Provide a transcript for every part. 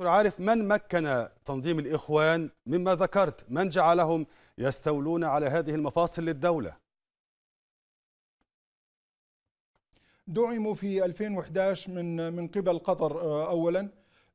دكتور عارف من مكن تنظيم الإخوان مما ذكرت من جعلهم يستولون على هذه المفاصل للدولة دعموا في 2011 من من قبل قطر آه، اولا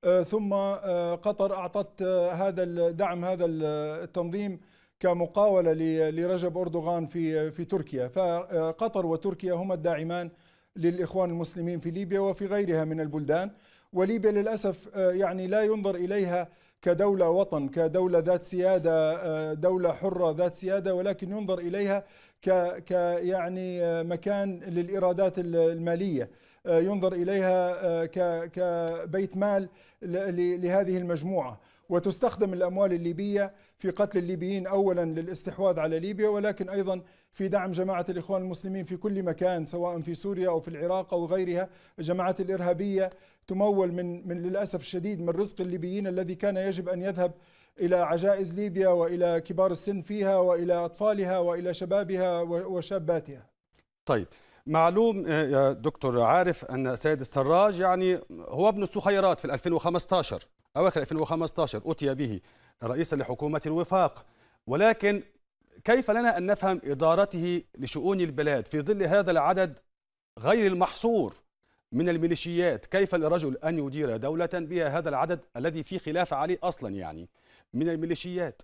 آه، ثم آه، قطر اعطت هذا الدعم هذا التنظيم كمقاوله لرجب اردوغان في في تركيا فقطر وتركيا هما الداعمان للاخوان المسلمين في ليبيا وفي غيرها من البلدان وليبيا للأسف آه، يعني لا ينظر إليها كدولة وطن كدولة ذات سيادة آه، دولة حرة ذات سيادة ولكن ينظر إليها ك يعني آه، مكان للإيرادات المالية ينظر إليها كبيت مال لهذه المجموعة وتستخدم الأموال الليبية في قتل الليبيين أولا للاستحواذ على ليبيا ولكن أيضا في دعم جماعة الإخوان المسلمين في كل مكان سواء في سوريا أو في العراق أو غيرها الجماعات الإرهابية تمول من, من للأسف الشديد من رزق الليبيين الذي كان يجب أن يذهب إلى عجائز ليبيا وإلى كبار السن فيها وإلى أطفالها وإلى شبابها وشاباتها طيب معلوم آه، يا دكتور عارف أن السيد السراج يعني هو ابن السخيرات في 2015 أواخر 2015 أتي به رئيسا لحكومة الوفاق ولكن كيف لنا أن نفهم إدارته لشؤون البلاد في ظل هذا العدد غير المحصور من الميليشيات كيف لرجل أن يدير دولة بها هذا العدد الذي في خلاف عليه أصلا يعني من الميليشيات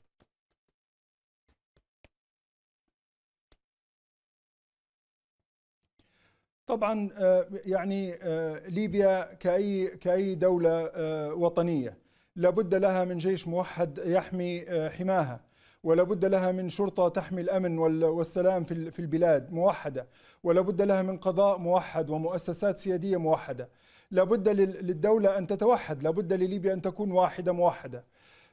طبعا آه، يعني آه، ليبيا كأي كأي دولة آه، وطنية لابد لها من جيش موحد يحمي حماها ولابد لها من شرطة تحمي الأمن والسلام في البلاد موحدة ولابد لها من قضاء موحد ومؤسسات سيادية موحدة لابد للدولة أن تتوحد لابد لليبيا أن تكون واحدة موحدة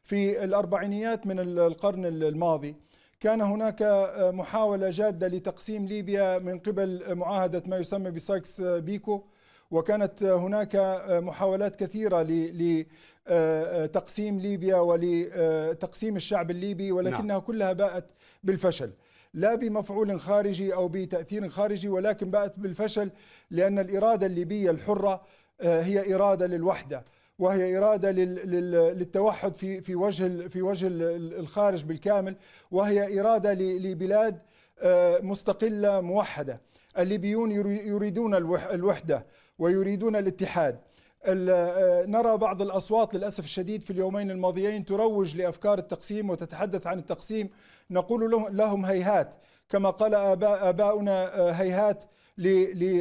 في الأربعينيات من القرن الماضي كان هناك آه، محاولة جادة لتقسيم ليبيا من قبل آه، معاهدة ما يسمى بسايكس آه، بيكو وكانت هناك محاولات كثيرة لتقسيم ليبيا ولتقسيم الشعب الليبي ولكنها نعم. كلها باءت بالفشل لا بمفعول خارجي أو بتأثير خارجي ولكن باءت بالفشل لأن الإرادة الليبية الحرة هي إرادة للوحدة وهي إرادة للتوحد في في وجه في وجه الخارج بالكامل وهي إرادة لبلاد آه، مستقلة موحدة الليبيون يريدون الوحدة ويريدون الاتحاد آه، نرى بعض الأصوات للأسف الشديد في اليومين الماضيين تروج لأفكار التقسيم وتتحدث عن التقسيم نقول لهم هيهات كما قال آباؤنا آه، هيهات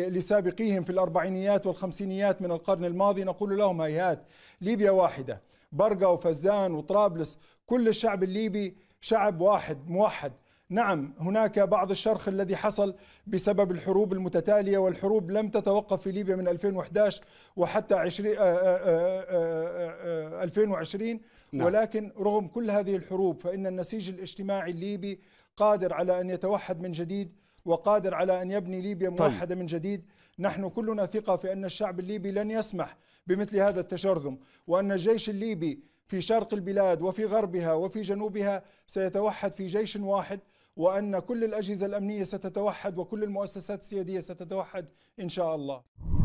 لسابقيهم في الأربعينيات والخمسينيات من القرن الماضي نقول لهم هيهات ليبيا واحدة برقة وفزان وطرابلس كل الشعب الليبي شعب واحد موحد نعم هناك بعض الشرخ الذي حصل بسبب الحروب المتتالية والحروب لم تتوقف في ليبيا من 2011 وحتى 2020 آه، آه، آه، نعم. ولكن رغم كل هذه الحروب فإن النسيج الاجتماعي الليبي قادر على أن يتوحد من جديد وقادر على أن يبني ليبيا طيب. موحدة طيب. من جديد نحن كلنا ثقة في أن الشعب الليبي لن يسمح بمثل هذا التشرذم وأن الجيش الليبي في شرق البلاد وفي غربها وفي جنوبها سيتوحد في جيش واحد وأن كل الأجهزة الأمنية ستتوحد وكل المؤسسات السيادية ستتوحد إن شاء الله